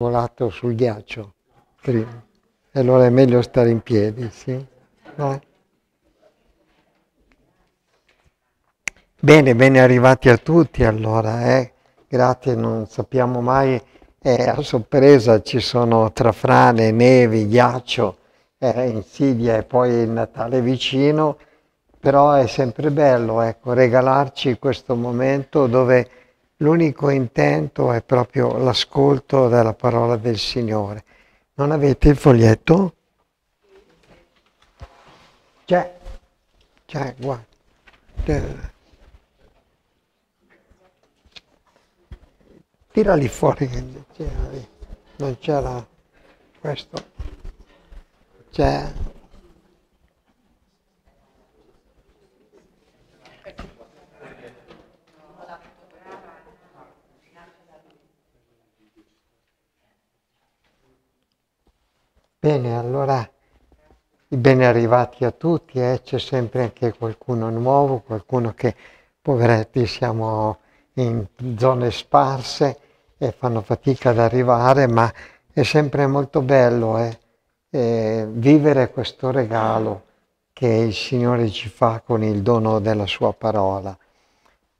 volato sul ghiaccio prima. E allora è meglio stare in piedi, sì? No? Bene, bene arrivati a tutti allora, eh? grazie, non sappiamo mai, eh, a sorpresa ci sono tra frane, nevi, ghiaccio, eh, insidia e poi il Natale vicino, però è sempre bello ecco, regalarci questo momento dove L'unico intento è proprio l'ascolto della parola del Signore. Non avete il foglietto? C'è, c'è, guarda. Tira lì fuori, non c'era questo. C'è. Bene, allora i ben arrivati a tutti, eh? c'è sempre anche qualcuno nuovo, qualcuno che, poveretti, siamo in zone sparse e fanno fatica ad arrivare, ma è sempre molto bello eh? Eh, vivere questo regalo che il Signore ci fa con il dono della Sua parola.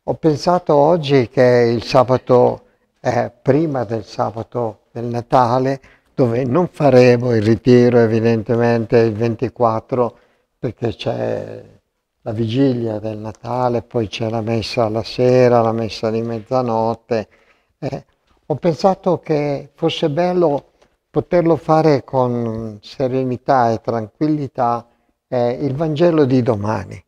Ho pensato oggi che il sabato, eh, prima del sabato del Natale, dove non faremo il ritiro evidentemente il 24 perché c'è la vigilia del Natale, poi c'è la messa alla sera, la messa di mezzanotte. Eh, ho pensato che fosse bello poterlo fare con serenità e tranquillità eh, il Vangelo di domani,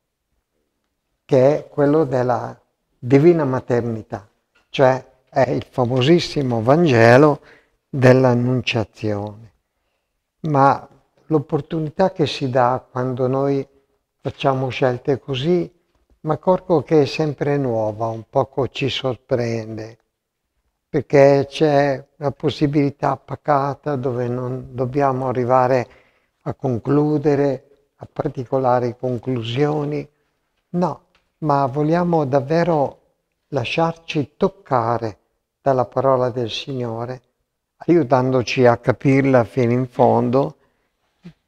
che è quello della Divina Maternità, cioè è il famosissimo Vangelo dell'annunciazione, ma l'opportunità che si dà quando noi facciamo scelte così, ma corpo che è sempre nuova, un poco ci sorprende, perché c'è una possibilità pacata dove non dobbiamo arrivare a concludere, a particolari conclusioni, no, ma vogliamo davvero lasciarci toccare dalla parola del Signore aiutandoci a capirla fino in fondo,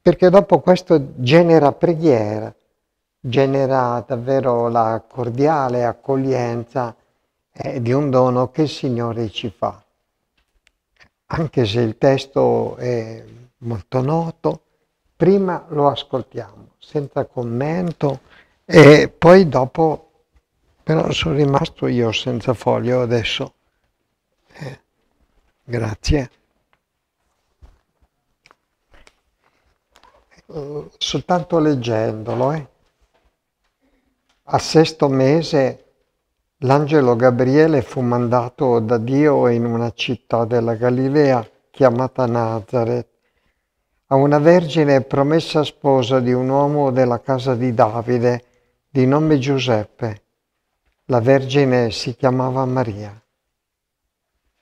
perché dopo questo genera preghiera, genera davvero la cordiale accoglienza eh, di un dono che il Signore ci fa. Anche se il testo è molto noto, prima lo ascoltiamo senza commento e poi dopo, però sono rimasto io senza foglio adesso. Grazie. Eh, soltanto leggendolo, eh? al sesto mese l'angelo Gabriele fu mandato da Dio in una città della Galilea chiamata Nazareth a una vergine promessa sposa di un uomo della casa di Davide di nome Giuseppe. La vergine si chiamava Maria.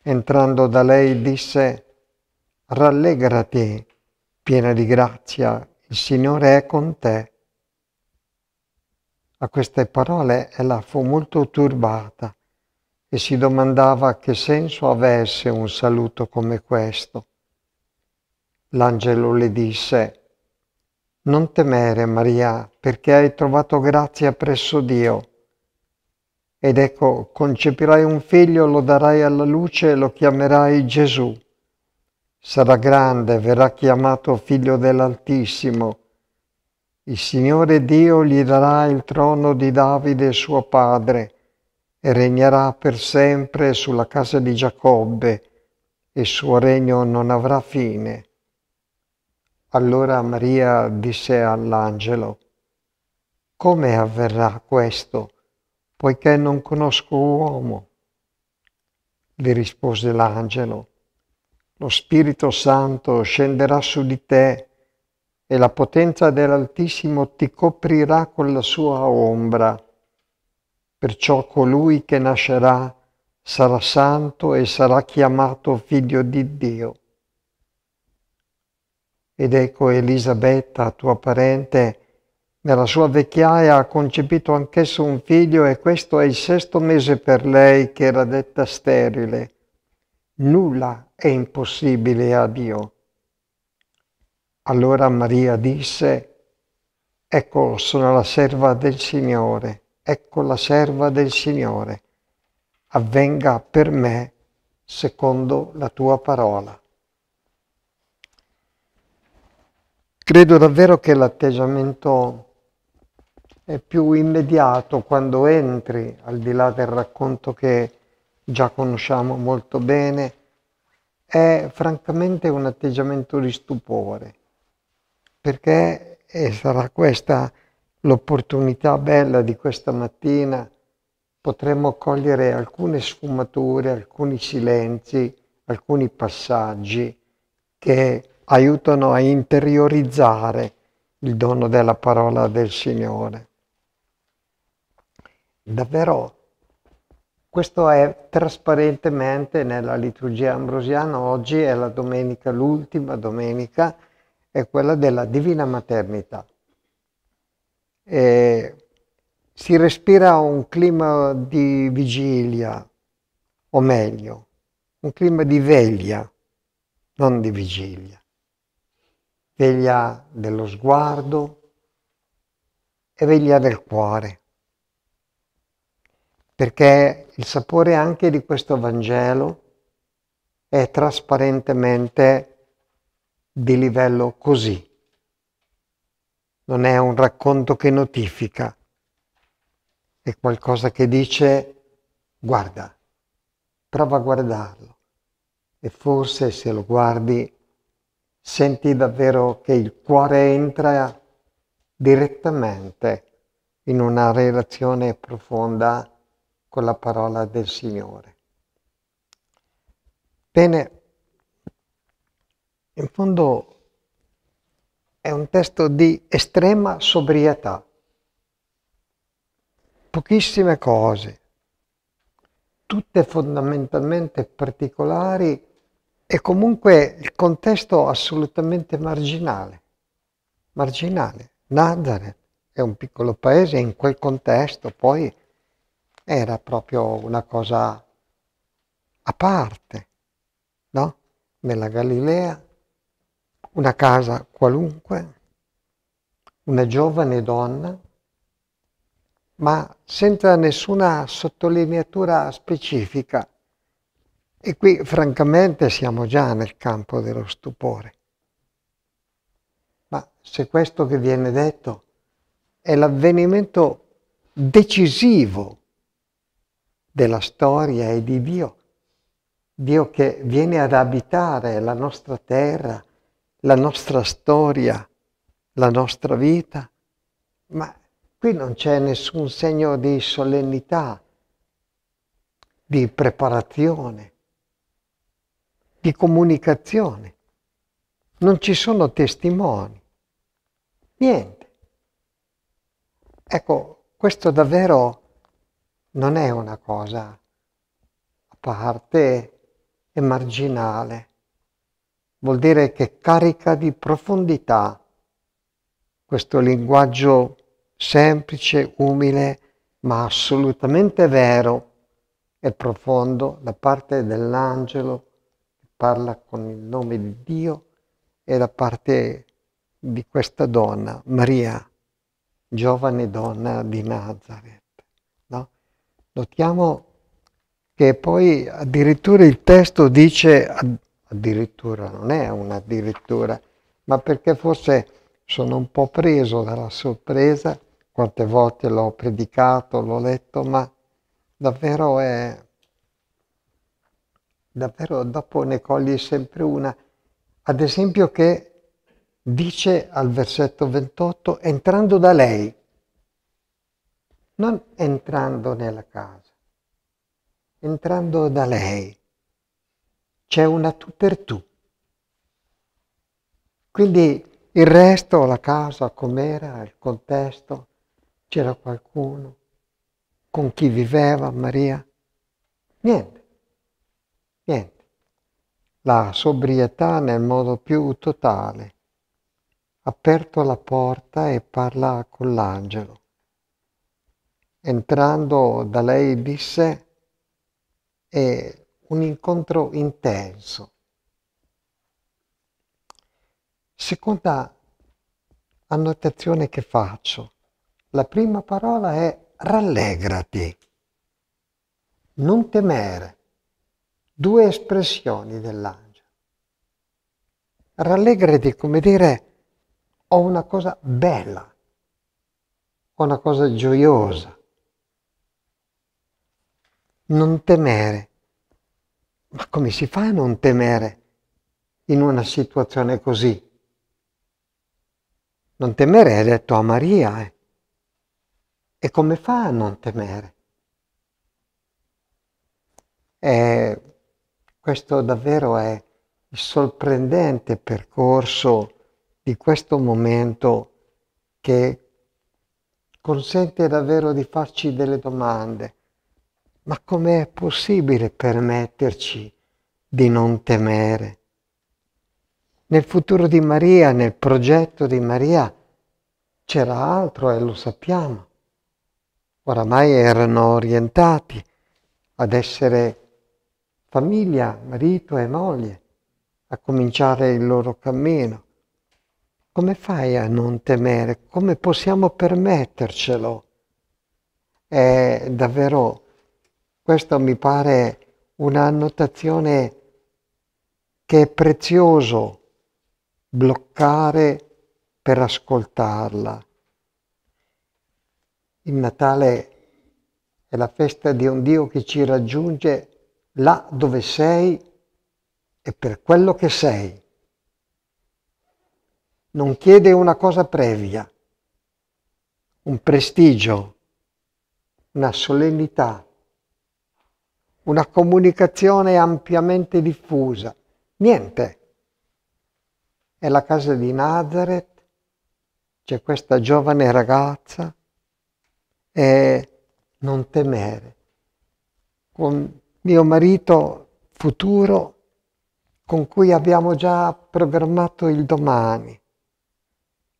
Entrando da lei disse, Rallegrati, piena di grazia, il Signore è con te. A queste parole ella fu molto turbata e si domandava che senso avesse un saluto come questo. L'angelo le disse, Non temere Maria, perché hai trovato grazia presso Dio ed ecco, concepirai un figlio, lo darai alla luce e lo chiamerai Gesù. Sarà grande, verrà chiamato figlio dell'Altissimo. Il Signore Dio gli darà il trono di Davide suo padre e regnerà per sempre sulla casa di Giacobbe e il suo regno non avrà fine. Allora Maria disse all'angelo, come avverrà questo? poiché non conosco uomo, gli rispose l'angelo, lo Spirito Santo scenderà su di te e la potenza dell'Altissimo ti coprirà con la sua ombra. Perciò colui che nascerà sarà santo e sarà chiamato figlio di Dio. Ed ecco Elisabetta, tua parente, nella sua vecchiaia ha concepito anch'esso un figlio e questo è il sesto mese per lei che era detta sterile. Nulla è impossibile a Dio. Allora Maria disse, ecco sono la serva del Signore, ecco la serva del Signore, avvenga per me secondo la tua parola. Credo davvero che l'atteggiamento è più immediato quando entri, al di là del racconto che già conosciamo molto bene, è francamente un atteggiamento di stupore, perché e eh, sarà questa l'opportunità bella di questa mattina, potremmo cogliere alcune sfumature, alcuni silenzi, alcuni passaggi che aiutano a interiorizzare il dono della parola del Signore davvero questo è trasparentemente nella liturgia ambrosiana, oggi è la domenica, l'ultima domenica, è quella della Divina Maternità. E si respira un clima di vigilia, o meglio, un clima di veglia, non di vigilia. Veglia dello sguardo e veglia del cuore perché il sapore anche di questo Vangelo è trasparentemente di livello così. Non è un racconto che notifica, è qualcosa che dice guarda, prova a guardarlo e forse se lo guardi senti davvero che il cuore entra direttamente in una relazione profonda con la parola del Signore. Bene, in fondo è un testo di estrema sobrietà, pochissime cose, tutte fondamentalmente particolari e comunque il contesto assolutamente marginale, marginale. Nazareth è un piccolo paese in quel contesto, poi era proprio una cosa a parte, no? Nella Galilea, una casa qualunque, una giovane donna, ma senza nessuna sottolineatura specifica. E qui francamente siamo già nel campo dello stupore. Ma se questo che viene detto è l'avvenimento decisivo della storia e di Dio. Dio che viene ad abitare la nostra terra, la nostra storia, la nostra vita. Ma qui non c'è nessun segno di solennità, di preparazione, di comunicazione. Non ci sono testimoni. Niente. Ecco, questo davvero non è una cosa a parte e marginale, vuol dire che carica di profondità questo linguaggio semplice, umile, ma assolutamente vero e profondo da parte dell'angelo che parla con il nome di Dio e da parte di questa donna, Maria, giovane donna di Nazareth. Notiamo che poi addirittura il testo dice, addirittura non è un addirittura, ma perché forse sono un po' preso dalla sorpresa, quante volte l'ho predicato, l'ho letto, ma davvero è... davvero dopo ne cogli sempre una. Ad esempio che dice al versetto 28, entrando da lei, non entrando nella casa, entrando da lei. C'è una tu per tu. Quindi il resto, la casa com'era, il contesto, c'era qualcuno, con chi viveva Maria, niente, niente. La sobrietà nel modo più totale. Aperto la porta e parla con l'angelo entrando da lei disse è un incontro intenso. Seconda annotazione che faccio, la prima parola è rallegrati, non temere, due espressioni dell'angelo. Rallegrati come dire ho una cosa bella, ho una cosa gioiosa, non temere. Ma come si fa a non temere in una situazione così? Non temere è detto a Maria. Eh. E come fa a non temere? E questo davvero è il sorprendente percorso di questo momento che consente davvero di farci delle domande ma com'è possibile permetterci di non temere? Nel futuro di Maria, nel progetto di Maria, c'era altro e lo sappiamo. Oramai erano orientati ad essere famiglia, marito e moglie, a cominciare il loro cammino. Come fai a non temere? Come possiamo permettercelo? È davvero questo mi pare un'annotazione che è prezioso bloccare per ascoltarla. Il Natale è la festa di un Dio che ci raggiunge là dove sei e per quello che sei. Non chiede una cosa previa, un prestigio, una solennità una comunicazione ampiamente diffusa. Niente. È la casa di Nazareth, c'è questa giovane ragazza e non temere. Con mio marito futuro con cui abbiamo già programmato il domani.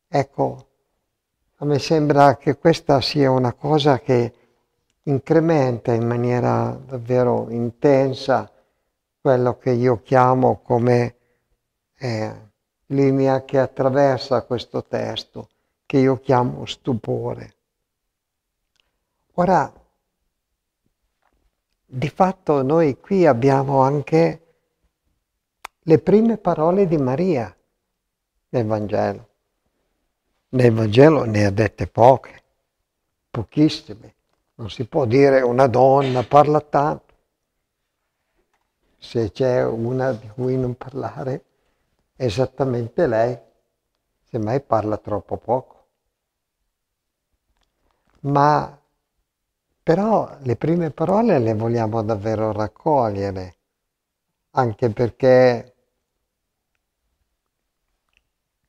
Ecco, a me sembra che questa sia una cosa che incrementa in maniera davvero intensa quello che io chiamo come eh, linea che attraversa questo testo, che io chiamo stupore. Ora, di fatto noi qui abbiamo anche le prime parole di Maria nel Vangelo. Nel Vangelo ne ha dette poche, pochissime, non si può dire una donna parla tanto se c'è una di cui non parlare esattamente lei, semmai parla troppo poco. Ma però le prime parole le vogliamo davvero raccogliere, anche perché,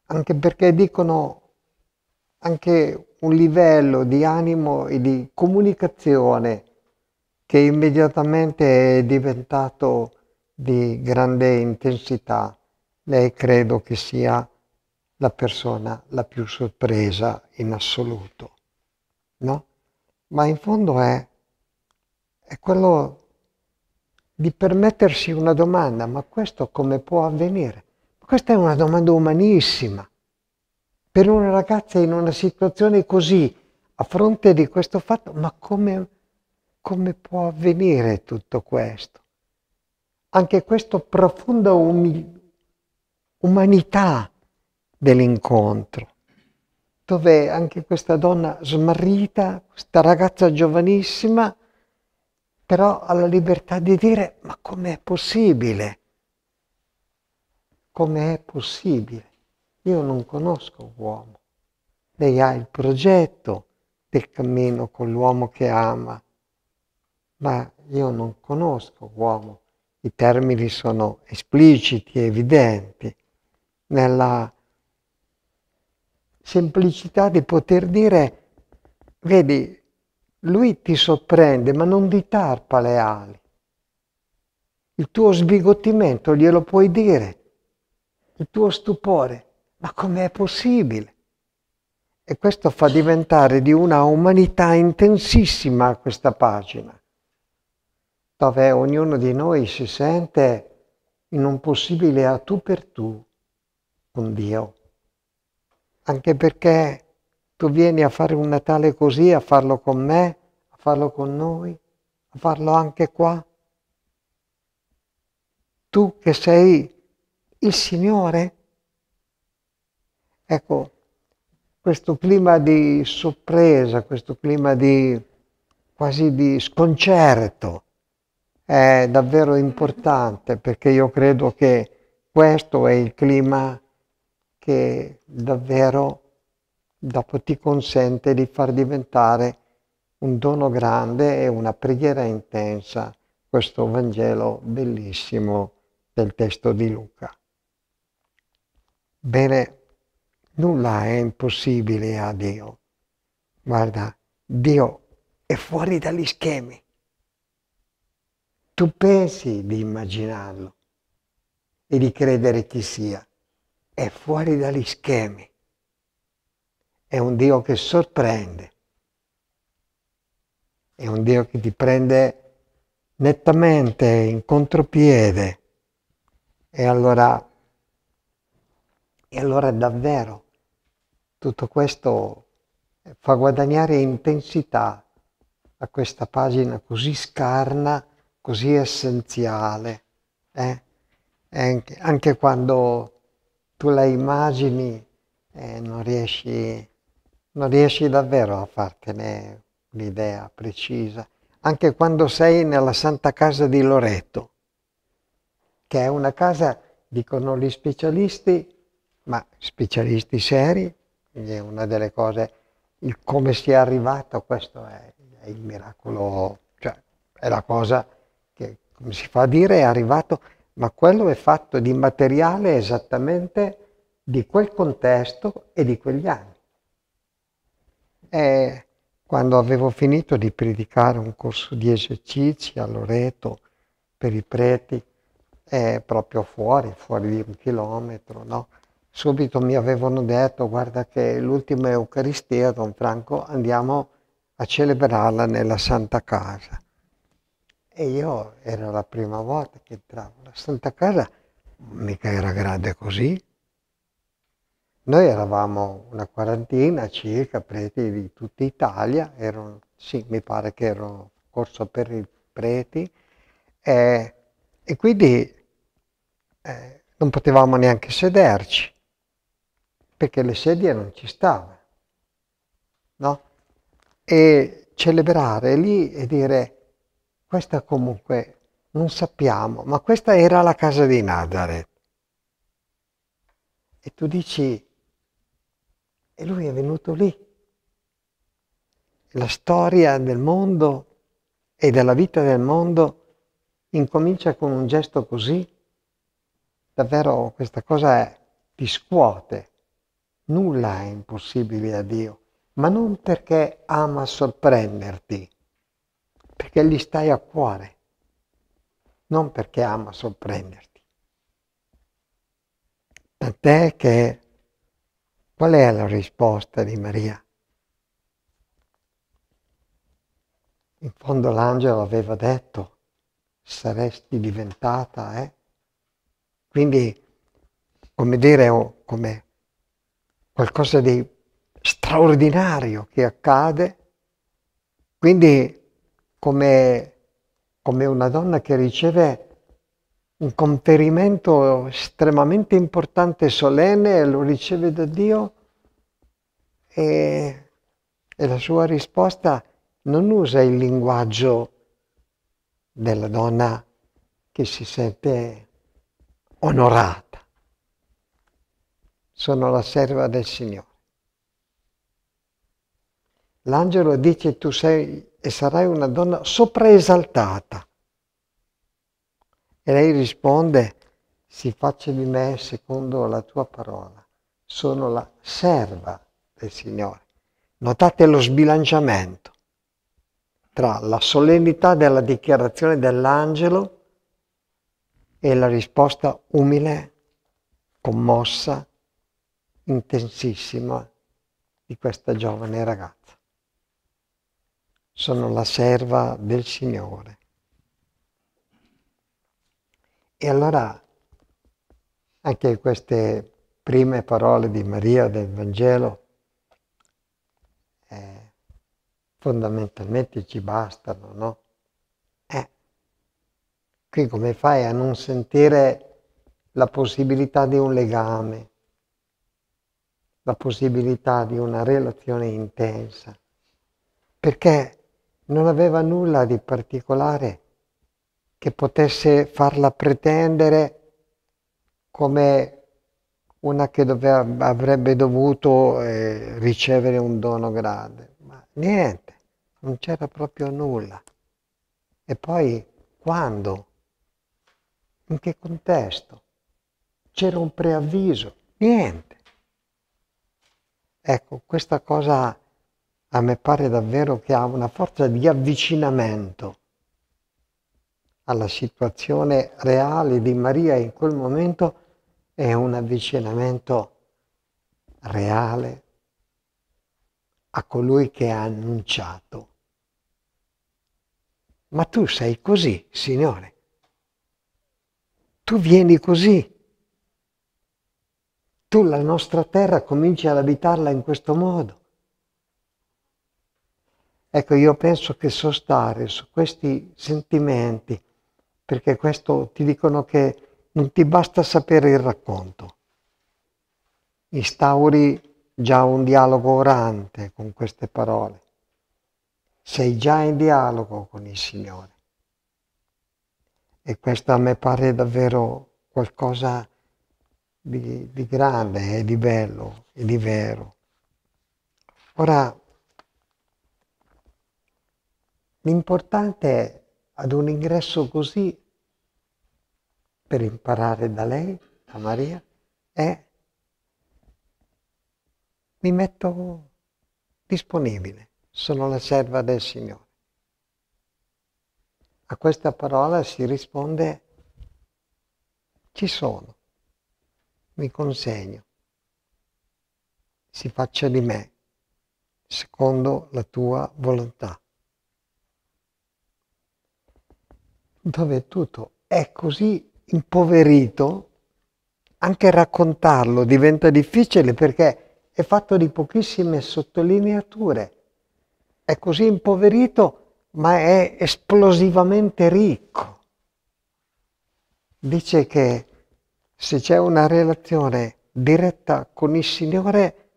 anche perché dicono anche un livello di animo e di comunicazione che immediatamente è diventato di grande intensità. Lei credo che sia la persona la più sorpresa in assoluto, no? Ma in fondo è, è quello di permettersi una domanda, ma questo come può avvenire? Questa è una domanda umanissima, per una ragazza in una situazione così, a fronte di questo fatto, ma come, come può avvenire tutto questo? Anche questa profonda um- umanità dell'incontro, dove anche questa donna smarrita, questa ragazza giovanissima, però ha la libertà di dire ma com'è possibile? Com'è possibile? Io non conosco uomo. Lei ha il progetto del cammino con l'uomo che ama, ma io non conosco uomo. I termini sono espliciti, evidenti. Nella semplicità di poter dire, vedi, lui ti sorprende, ma non di tarpa le ali. Il tuo sbigottimento glielo puoi dire, il tuo stupore. Ma com'è possibile? E questo fa diventare di una umanità intensissima questa pagina, dove ognuno di noi si sente in un possibile a tu per tu con Dio. Anche perché tu vieni a fare un Natale così, a farlo con me, a farlo con noi, a farlo anche qua. Tu che sei il Signore, Ecco, questo clima di sorpresa, questo clima di quasi di sconcerto è davvero importante perché io credo che questo è il clima che davvero dopo ti consente di far diventare un dono grande e una preghiera intensa questo Vangelo bellissimo del testo di Luca. Bene, nulla è impossibile a Dio. Guarda, Dio è fuori dagli schemi. Tu pensi di immaginarlo e di credere chi sia. È fuori dagli schemi. È un Dio che sorprende. È un Dio che ti prende nettamente in contropiede. E allora e allora davvero tutto questo fa guadagnare intensità a questa pagina così scarna, così essenziale. Eh? Anche, anche, quando tu la immagini eh, non, riesci, non riesci davvero a fartene un'idea precisa. Anche quando sei nella Santa Casa di Loreto, che è una casa, dicono gli specialisti, ma specialisti seri, quindi è una delle cose, il come si è arrivato, questo è, è il miracolo, cioè è la cosa che, come si fa a dire, è arrivato, ma quello è fatto di materiale esattamente di quel contesto e di quegli anni. E quando avevo finito di predicare un corso di esercizi a Loreto per i preti, eh, proprio fuori, fuori di un chilometro, no? subito mi avevano detto guarda che l'ultima Eucaristia, Don Franco, andiamo a celebrarla nella Santa Casa. E io era la prima volta che entravo. La Santa Casa mica era grande così. Noi eravamo una quarantina circa, preti di tutta Italia, erano, sì, mi pare che erano corso per i preti, eh, e quindi eh, non potevamo neanche sederci perché le sedie non ci stavano. No? E celebrare lì e dire questa comunque non sappiamo, ma questa era la casa di Nazareth. E tu dici, e lui è venuto lì. La storia del mondo e della vita del mondo incomincia con un gesto così. Davvero questa cosa è, ti scuote. Nulla è impossibile a Dio, ma non perché ama sorprenderti, perché gli stai a cuore, non perché ama sorprenderti. Tant'è che qual è la risposta di Maria? In fondo l'angelo aveva detto, saresti diventata, eh? Quindi, come dire, come qualcosa di straordinario che accade. Quindi come, come una donna che riceve un conferimento estremamente importante e solenne, lo riceve da Dio e, e la sua risposta non usa il linguaggio della donna che si sente onorata, sono la serva del Signore. L'angelo dice tu sei e sarai una donna sopraesaltata. E lei risponde, si faccia di me secondo la tua parola. Sono la serva del Signore. Notate lo sbilanciamento tra la solennità della dichiarazione dell'angelo e la risposta umile, commossa, intensissima di questa giovane ragazza. Sono la serva del Signore. E allora anche queste prime parole di Maria del Vangelo eh, fondamentalmente ci bastano, no? Eh, qui come fai a non sentire la possibilità di un legame, la possibilità di una relazione intensa, perché non aveva nulla di particolare che potesse farla pretendere come una che doveva, avrebbe dovuto eh, ricevere un dono grande, ma niente, non c'era proprio nulla. E poi quando? In che contesto? C'era un preavviso? Niente. Ecco, questa cosa a me pare davvero che ha una forza di avvicinamento alla situazione reale di Maria in quel momento è un avvicinamento reale a colui che ha annunciato. Ma tu sei così, Signore. Tu vieni così tu la nostra terra cominci ad abitarla in questo modo. Ecco, io penso che sostare su questi sentimenti, perché questo ti dicono che non ti basta sapere il racconto, instauri già un dialogo orante con queste parole, sei già in dialogo con il Signore. E questo a me pare davvero qualcosa di di, di grande e di bello e di vero. Ora, l'importante ad un ingresso così per imparare da lei, da Maria, è mi metto disponibile, sono la serva del Signore. A questa parola si risponde ci sono mi consegno, si faccia di me secondo la tua volontà. Dove tutto è così impoverito, anche raccontarlo diventa difficile perché è fatto di pochissime sottolineature. È così impoverito ma è esplosivamente ricco. Dice che se c'è una relazione diretta con il Signore,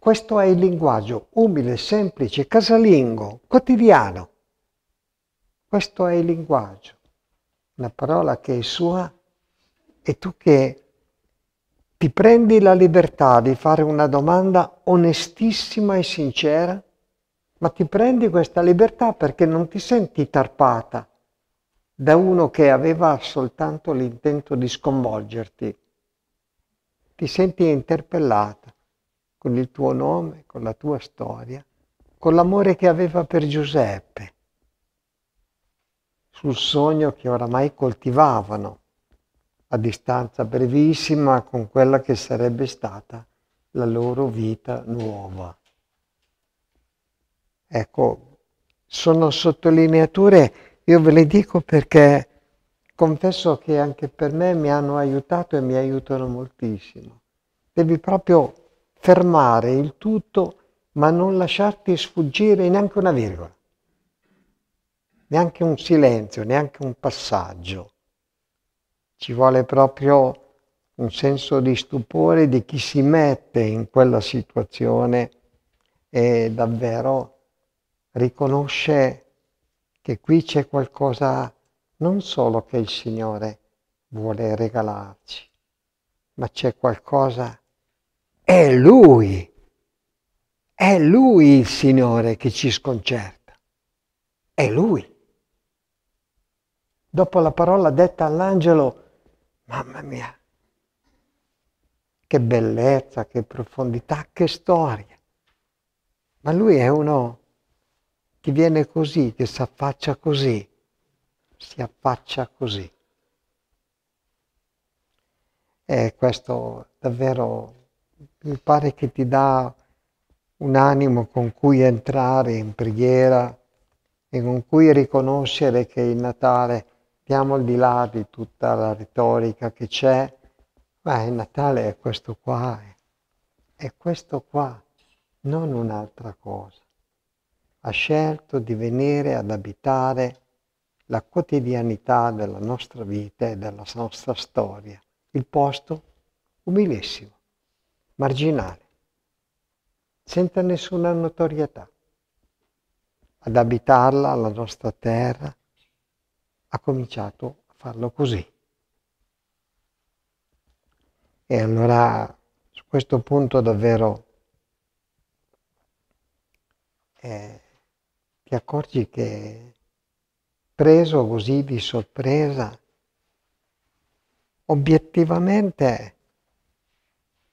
questo è il linguaggio umile, semplice, casalingo, quotidiano. Questo è il linguaggio, una parola che è sua e tu che ti prendi la libertà di fare una domanda onestissima e sincera, ma ti prendi questa libertà perché non ti senti tarpata, da uno che aveva soltanto l'intento di sconvolgerti. Ti senti interpellata con il tuo nome, con la tua storia, con l'amore che aveva per Giuseppe, sul sogno che oramai coltivavano a distanza brevissima con quella che sarebbe stata la loro vita nuova. Ecco, sono sottolineature io ve le dico perché confesso che anche per me mi hanno aiutato e mi aiutano moltissimo. Devi proprio fermare il tutto, ma non lasciarti sfuggire neanche una virgola, neanche un silenzio, neanche un passaggio. Ci vuole proprio un senso di stupore di chi si mette in quella situazione e davvero riconosce che qui c'è qualcosa non solo che il Signore vuole regalarci, ma c'è qualcosa, è Lui, è Lui il Signore che ci sconcerta, è Lui. Dopo la parola detta all'angelo, mamma mia, che bellezza, che profondità, che storia. Ma lui è uno che viene così, che si affaccia così, si affaccia così. E questo davvero mi pare che ti dà un animo con cui entrare in preghiera e con cui riconoscere che il Natale, andiamo al di là di tutta la retorica che c'è, ma il Natale è questo qua, eh. è questo qua, non un'altra cosa ha scelto di venire ad abitare la quotidianità della nostra vita e della nostra storia. Il posto umilissimo, marginale, senza nessuna notorietà. Ad abitarla, la nostra terra, ha cominciato a farlo così. E allora su questo punto davvero... Eh, ti accorgi che preso così di sorpresa, obiettivamente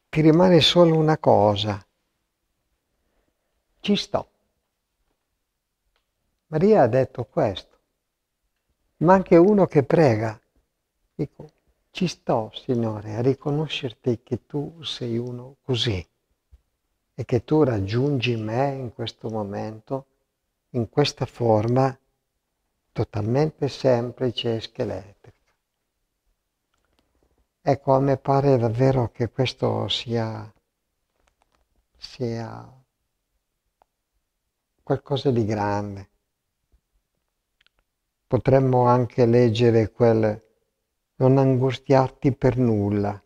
ti rimane solo una cosa. Ci sto. Maria ha detto questo, ma anche uno che prega, dico, ci sto, Signore, a riconoscerti che tu sei uno così e che tu raggiungi me in questo momento in questa forma totalmente semplice e scheletrica. Ecco, a me pare davvero che questo sia, sia qualcosa di grande. Potremmo anche leggere quel non angustiarti per nulla,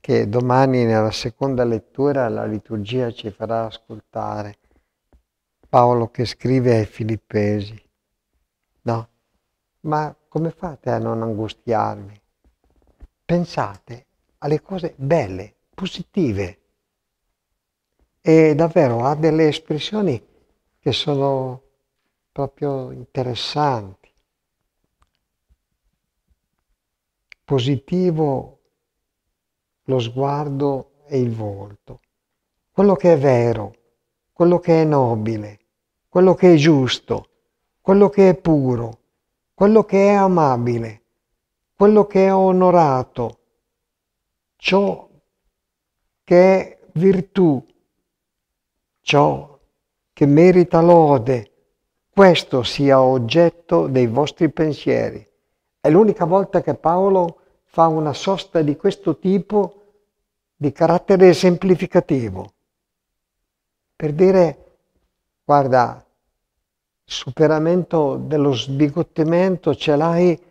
che domani nella seconda lettura la liturgia ci farà ascoltare Paolo che scrive ai filippesi, no? Ma come fate a non angustiarvi? Pensate alle cose belle, positive. E davvero ha delle espressioni che sono proprio interessanti. Positivo lo sguardo e il volto. Quello che è vero, quello che è nobile, quello che è giusto, quello che è puro, quello che è amabile, quello che è onorato, ciò che è virtù, ciò che merita lode, questo sia oggetto dei vostri pensieri. È l'unica volta che Paolo fa una sosta di questo tipo di carattere esemplificativo, per dire, guarda, superamento dello sbigottimento ce l'hai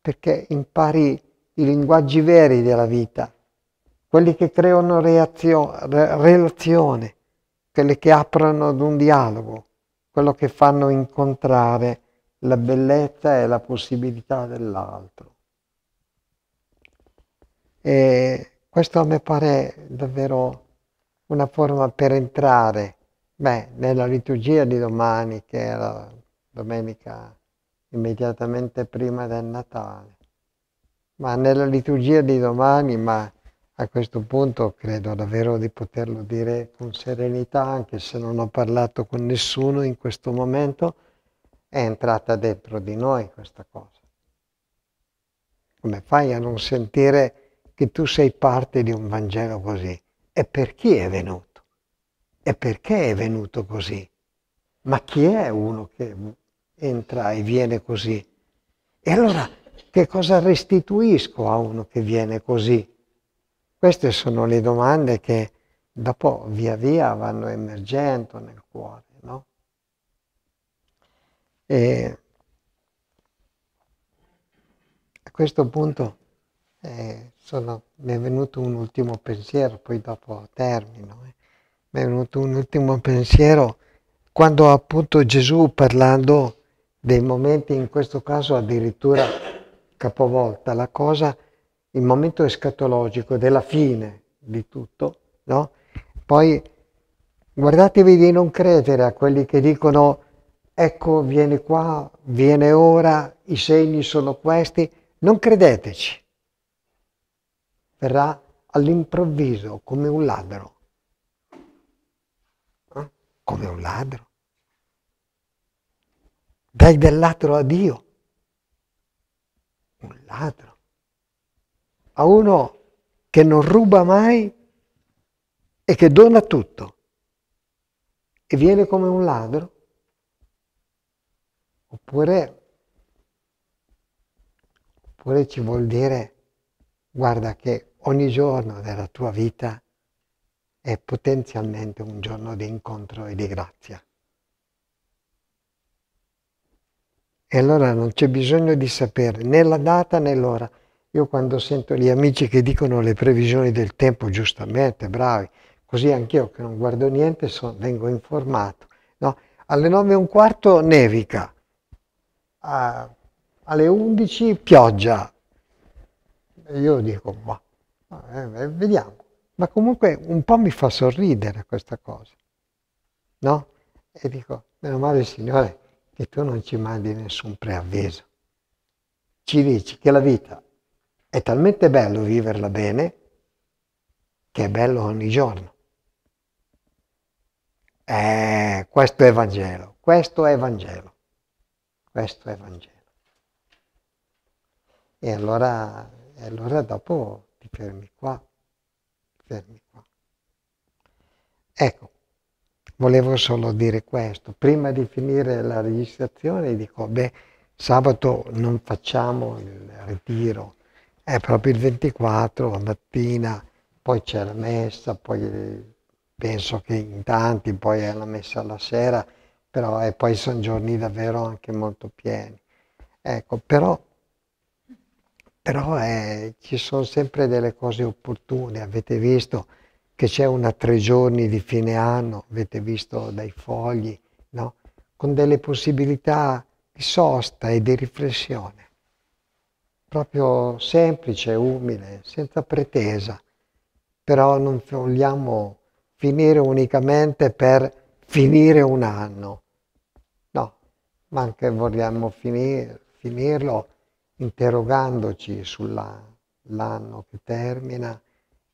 perché impari i linguaggi veri della vita, quelli che creano reazio- re- relazione, quelli che aprono ad un dialogo, quello che fanno incontrare la bellezza e la possibilità dell'altro. E questo a me pare davvero una forma per entrare Beh, nella liturgia di domani, che era domenica immediatamente prima del Natale, ma nella liturgia di domani, ma a questo punto credo davvero di poterlo dire con serenità, anche se non ho parlato con nessuno in questo momento, è entrata dentro di noi questa cosa. Come fai a non sentire che tu sei parte di un Vangelo così? E per chi è venuto? e perché è venuto così? Ma chi è uno che entra e viene così? E allora che cosa restituisco a uno che viene così? Queste sono le domande che dopo via via vanno emergendo nel cuore, no? E a questo punto eh, sono, mi è venuto un ultimo pensiero, poi dopo termino. Eh mi è venuto un ultimo pensiero quando appunto Gesù parlando dei momenti, in questo caso addirittura capovolta, la cosa, il momento escatologico della fine di tutto, no? Poi guardatevi di non credere a quelli che dicono ecco viene qua, viene ora, i segni sono questi, non credeteci, verrà all'improvviso come un ladro come un ladro. Dai del ladro a Dio. Un ladro. A uno che non ruba mai e che dona tutto. E viene come un ladro. Oppure, oppure ci vuol dire, guarda che ogni giorno della tua vita è potenzialmente un giorno di incontro e di grazia. E allora non c'è bisogno di sapere né la data né l'ora. Io quando sento gli amici che dicono le previsioni del tempo, giustamente, bravi, così anch'io che non guardo niente so, vengo informato. No? Alle 9 e un quarto nevica, A, alle 11 pioggia. E io dico, ma boh, eh, vediamo ma comunque un po' mi fa sorridere questa cosa, no? E dico, meno male Signore che tu non ci mandi nessun preavviso. Ci dici che la vita è talmente bello viverla bene che è bello ogni giorno. Eh, questo è Vangelo, questo è Vangelo, questo è Vangelo. E allora, e allora dopo ti fermi qua fermi qua. Ecco, volevo solo dire questo. Prima di finire la registrazione dico, beh, sabato non facciamo il ritiro, è proprio il 24, la mattina, poi c'è la messa, poi eh, penso che in tanti, poi è la messa alla sera, però e poi sono giorni davvero anche molto pieni. Ecco, però però eh, ci sono sempre delle cose opportune, avete visto che c'è una tre giorni di fine anno, avete visto dai fogli, no? con delle possibilità di sosta e di riflessione, proprio semplice, umile, senza pretesa, però non vogliamo finire unicamente per finire un anno, no, ma anche vogliamo finir, finirlo interrogandoci sull'anno che termina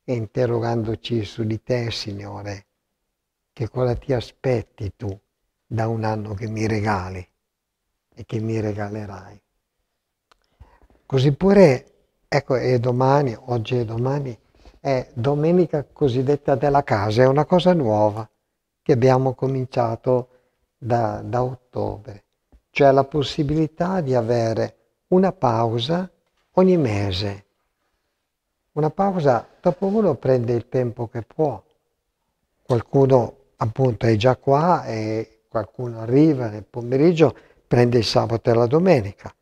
e interrogandoci su di te, Signore, che cosa ti aspetti tu da un anno che mi regali e che mi regalerai. Così pure, ecco, è domani, oggi e domani, è domenica cosiddetta della casa, è una cosa nuova che abbiamo cominciato da, da ottobre, cioè la possibilità di avere una pausa ogni mese. Una pausa dopo uno prende il tempo che può. Qualcuno appunto è già qua e qualcuno arriva nel pomeriggio, prende il sabato e la domenica.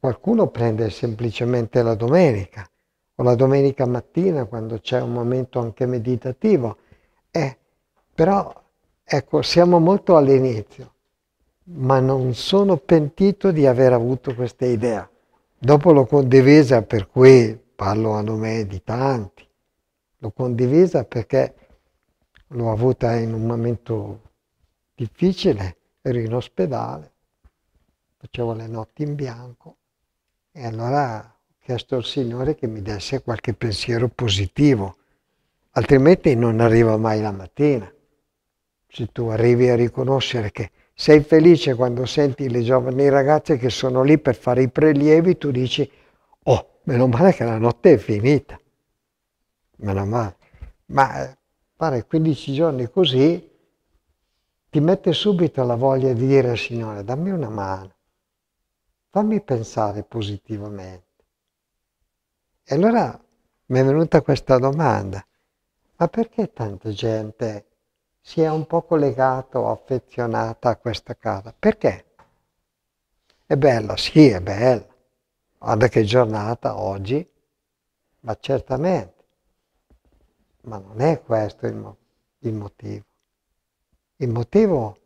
Qualcuno prende semplicemente la domenica o la domenica mattina quando c'è un momento anche meditativo. Eh, però ecco, siamo molto all'inizio ma non sono pentito di aver avuto questa idea. Dopo l'ho condivisa per cui parlo a nome di tanti, l'ho condivisa perché l'ho avuta in un momento difficile, ero in ospedale, facevo le notti in bianco e allora ho chiesto al Signore che mi desse qualche pensiero positivo, altrimenti non arriva mai la mattina. Se tu arrivi a riconoscere che sei felice quando senti le giovani ragazze che sono lì per fare i prelievi, tu dici, oh, meno male che la notte è finita. Meno male. Ma fare eh, 15 giorni così ti mette subito la voglia di dire al Signore, dammi una mano, fammi pensare positivamente. E allora mi è venuta questa domanda, ma perché tanta gente si è un poco legato, affezionata a questa casa. Perché? È bella, sì, è bella. Guarda che giornata oggi, ma certamente. Ma non è questo il, mo- il motivo. Il motivo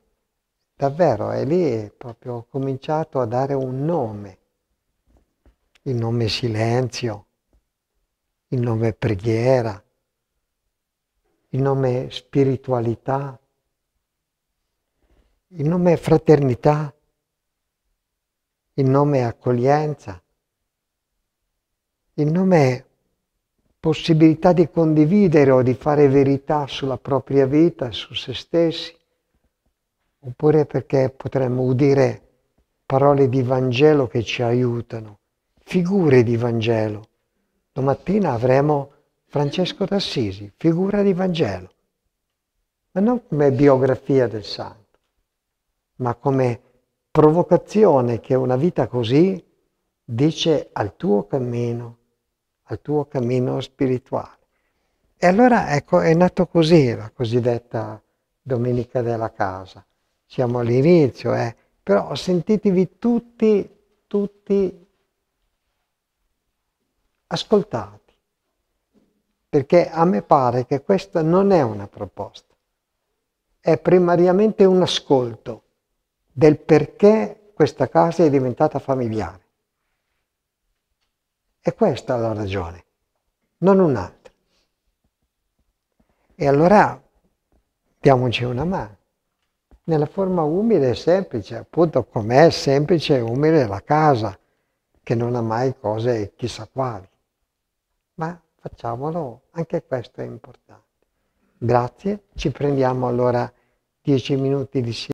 davvero è lì, è proprio cominciato a dare un nome. Il nome silenzio, il nome preghiera, il nome spiritualità, il nome fraternità, il nome accoglienza, il nome possibilità di condividere o di fare verità sulla propria vita, su se stessi, oppure perché potremmo udire parole di Vangelo che ci aiutano, figure di Vangelo. Domattina avremo Francesco d'Assisi, figura di Vangelo, ma non come biografia del santo, ma come provocazione che una vita così dice al tuo cammino, al tuo cammino spirituale. E allora ecco, è nato così la cosiddetta Domenica della Casa. Siamo all'inizio, eh? però sentitevi tutti, tutti ascoltati perché a me pare che questa non è una proposta, è primariamente un ascolto del perché questa casa è diventata familiare. E questa è la ragione, non un'altra. E allora diamoci una mano. Nella forma umile e semplice, appunto com'è semplice e umile la casa, che non ha mai cose chissà quali. Ma facciamolo, anche questo è importante. Grazie, ci prendiamo allora dieci minuti di silenzio.